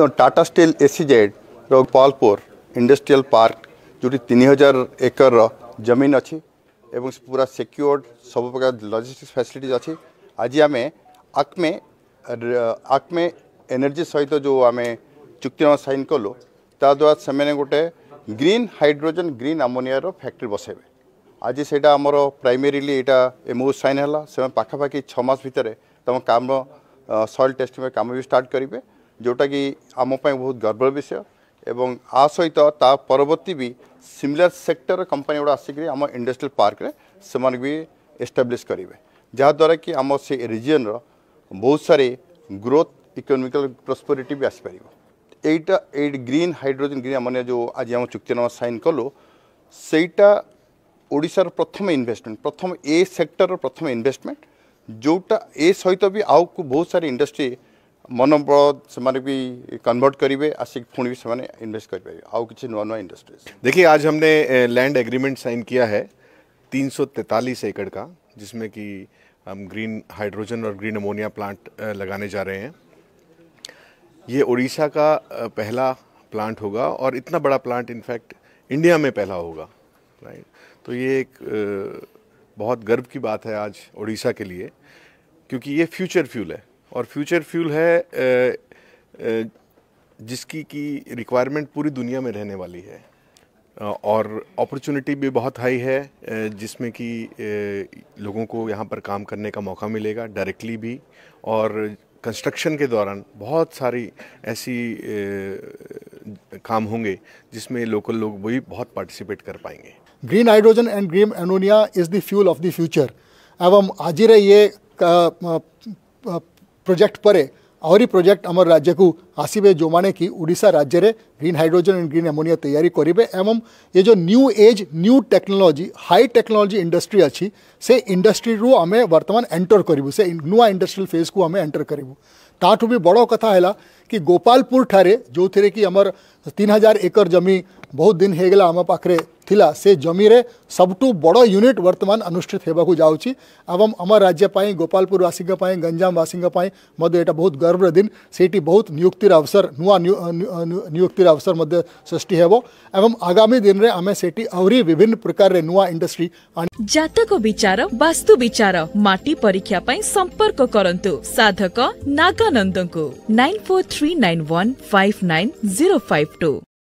তো Tata steel ଏସିଜେଡ଼୍ର ପଲପୁର ଇଣ୍ଡଷ୍ଟ୍ରିଆଲ ପାର୍କ ଯେଉଁଠି ତିନି ହଜାର ଏକରର ଜମିନ ଅଛି ଏବଂ ପୁରା ସିକ୍ୟୁର୍ଡ଼ ସବୁ ପ୍ରକାର ଲଜିଷ୍ଟିକ୍ସ ଫ୍ୟାସିଲିଟିଜ୍ ଅଛି ଆଜି ଆମେ ଆକ୍ମେ ଆକ୍ମେ ଏନର୍ଜି ସହିତ ଯେଉଁ ଆମେ ଚୁକ୍ତିନାମା ସାଇନ୍ କଲୁ ତାଦ୍ୱାରା ସେମାନେ ଗୋଟେ ଗ୍ରୀନ୍ ହାଇଡ୍ରୋଜେନ୍ ଗ୍ରୀନ୍ ଆମୋନିଆର ଫ୍ୟାକ୍ଟ୍ରି ବସାଇବେ ଆଜି ସେଇଟା ଆମର ପ୍ରାଇମେରିଲି ଏଇଟା ଏମ୍ଓ ସାଇନ୍ ହେଲା ସେମାନେ ପାଖାପାଖି ଛଅ ମାସ ଭିତରେ ତମ କାମ ସଏଲ୍ ଟେଷ୍ଟିଂ କାମ ବି ଷ୍ଟାର୍ଟ କରିବେ ଯେଉଁଟାକି ଆମ ପାଇଁ ବହୁତ ଗର୍ବର ବିଷୟ ଏବଂ ଆ ସହିତ ତା ପରବର୍ତ୍ତୀ ବି ସିମିଲାର ସେକ୍ଟର କମ୍ପାନୀ ଗୁଡ଼ା ଆସିକରି ଆମ ଇଣ୍ଡଷ୍ଟ୍ରିଆଲ ପାର୍କରେ ସେମାନେ ବି ଏଷ୍ଟାବ୍ଲିଶ କରିବେ ଯାହାଦ୍ୱାରା କି ଆମ ସେ ରିଜିଅନ୍ର ବହୁତ ସାରି ଗ୍ରୋଥ୍ ଇକୋନୋମିକାଲ ପ୍ରସ୍ପରିଟି ବି ଆସିପାରିବ ଏଇଟା ଏଇ ଗ୍ରୀନ୍ ହାଇଡ୍ରୋଜେନ୍ ଗ୍ରୀନ୍ ମାନେ ଯେଉଁ ଆଜି ଆମ ଚୁକ୍ତିନାମା ସାଇନ୍ କଲୁ ସେଇଟା ଓଡ଼ିଶାର ପ୍ରଥମ ଇନଭେଷ୍ଟମେଣ୍ଟ ପ୍ରଥମ ଏ ସେକ୍ଟରର ପ୍ରଥମ ଇନଭେଷ୍ଟମେଣ୍ଟ ଯେଉଁଟା ଏ ସହିତ ବି ଆଉ ବହୁତ ସାରା ଇଣ୍ଡଷ୍ଟ୍ରି मनोबल से ବି करेंगे କରିବେ पुणी से इनभेस्ट कर नुआ नुआ इंडस्ट्रीज देखिए आज हमने लैंड एग्रीमेंट साइन किया है 343 एकड़ का जिसमें कि हम ग्रीन हाइड्रोजन और ग्रीन अमोनिया प्लांट लगाने जा रहे हैं ये उड़ीसा का पहला प्लांट होगा और इतना बड़ा प्लांट इनफैक्ट इंडिया में पहला होगा राइट तो ये एक बहुत गर्व की बात है आज उड़ीसा के लिए क्योंकि ये फ्यूचर फ्यूल है और फ्यूचर फ्यूल है जिसकी की रिक्वायरमेंट पूरी दुनिया में रहने वाली है और अपॉर्चुनिटी भी बहुत हाई है जिसमें कि लोगों को यहाँ पर काम करने का मौका मिलेगा डायरेक्टली भी और कंस्ट्रक्शन के दौरान बहुत सारी ऐसी काम होंगे जिसमें लोकल लोग भी बहुत पार्टिसिपेट कर पाएंगे green hydrogen and green ammonia is the fuel of the future एवं हाजिर है ये प्रोजेक्ट पर आहरी प्रोजेक्ट आम राज्य को आसवे जो मैंने किशा राज्य में green hydrogen and green ammonia तैयारी करेंगे एवं ये जो new age new technology high technology industry अच्छी से इंडस्ट्री रू आम वर्तमान एंटर करूँ से नुआ इंडस्ट्रियल फेज को आम एंटर करूँ ता बड़ कथा है कि गोपालपुर ठारे जो थे कि आम तीन हजार एकर जमी बहुत दिन होगा आम पाखे ଥିଲା ସେ ଜମିରେ ସବୁଠୁ ବଡ଼ ୟୁନିଟ୍ ବର୍ତ୍ତମାନ ଅନୁଷ୍ଠିତ ହେବାକୁ ଯାଉଛି ଏବଂ ଆମ ରାଜ୍ୟ ପାଇଁ ଗୋପାଳପୁରବାସୀଙ୍କ ପାଇଁ ଗଞ୍ଜାମବାସୀଙ୍କ ପାଇଁ ମଧ୍ୟ ଏଇଟା ବହୁତ ଗର୍ବର ଦିନ ସେଇଠି ବହୁତ ନିଯୁକ୍ତିର ଅବସର ନୂଆ ନିଯୁକ୍ତିର ଅବସର ମଧ୍ୟ ସୃଷ୍ଟି ହେବ ଏବଂ ଆଗାମୀ ଦିନରେ ଆମେ ସେଠି ଆହୁରି ବିଭିନ୍ନ ପ୍ରକାରରେ ନୂଆ ଇଣ୍ଡଷ୍ଟ୍ରି ଜାତକ ବିଚାର ବାସ୍ତୁ ବିଚାର ମାଟି ପରୀକ୍ଷା ପାଇଁ ସମ୍ପର୍କ କରନ୍ତୁ ସାଧକ ନାଗାନନ୍ଦଙ୍କୁ nine four three nine one five nine zero five two